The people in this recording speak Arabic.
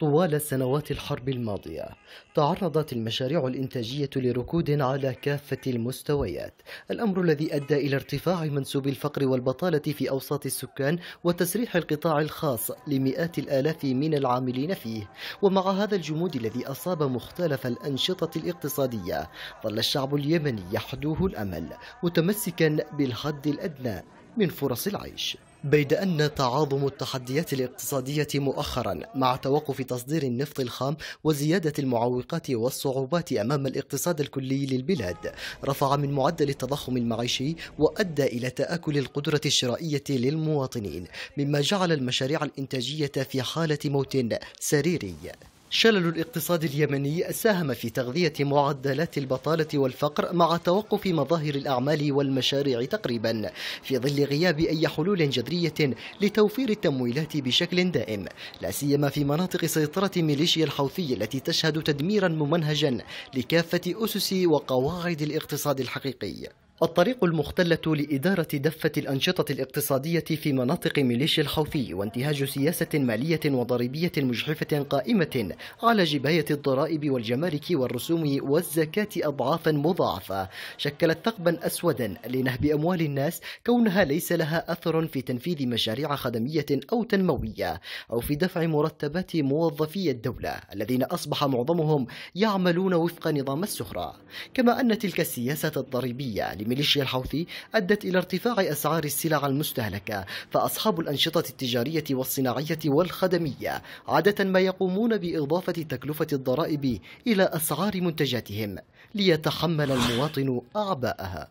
طوال سنوات الحرب الماضية تعرضت المشاريع الإنتاجية لركود على كافة المستويات الأمر الذي أدى إلى ارتفاع منسوب الفقر والبطالة في أوساط السكان وتسريح القطاع الخاص لمئات الآلاف من العاملين فيه ومع هذا الجمود الذي أصاب مختلف الأنشطة الاقتصادية ظل الشعب اليمني يحدوه الأمل متمسكا بالحد الأدنى من فرص العيش بيد أن تعاظم التحديات الاقتصادية مؤخرا مع توقف تصدير النفط الخام وزيادة المعوقات والصعوبات أمام الاقتصاد الكلي للبلاد رفع من معدل التضخم المعيشي وأدى إلى تآكل القدرة الشرائية للمواطنين مما جعل المشاريع الإنتاجية في حالة موت سريري شلل الاقتصاد اليمني ساهم في تغذية معدلات البطالة والفقر مع توقف مظاهر الأعمال والمشاريع تقريبا في ظل غياب أي حلول جذرية لتوفير التمويلات بشكل دائم لا سيما في مناطق سيطرة ميليشيا الحوثي التي تشهد تدميرا ممنهجا لكافة أسس وقواعد الاقتصاد الحقيقي الطريق المختلة لإدارة دفة الأنشطة الاقتصادية في مناطق ميليشيا الخوفي وانتهاج سياسة مالية وضريبية مجحفة قائمة على جباية الضرائب والجمارك والرسوم والزكاة أضعافا مضاعفة شكلت ثقبا أسودا لنهب أموال الناس كونها ليس لها أثر في تنفيذ مشاريع خدمية أو تنموية أو في دفع مرتبات موظفي الدولة الذين أصبح معظمهم يعملون وفق نظام السخرة كما أن تلك السياسة الضريبية الميليشيا الحوثي أدت إلى ارتفاع أسعار السلع المستهلكة فأصحاب الأنشطة التجارية والصناعية والخدمية عادة ما يقومون بإضافة تكلفة الضرائب إلى أسعار منتجاتهم ليتحمل المواطن أعباءها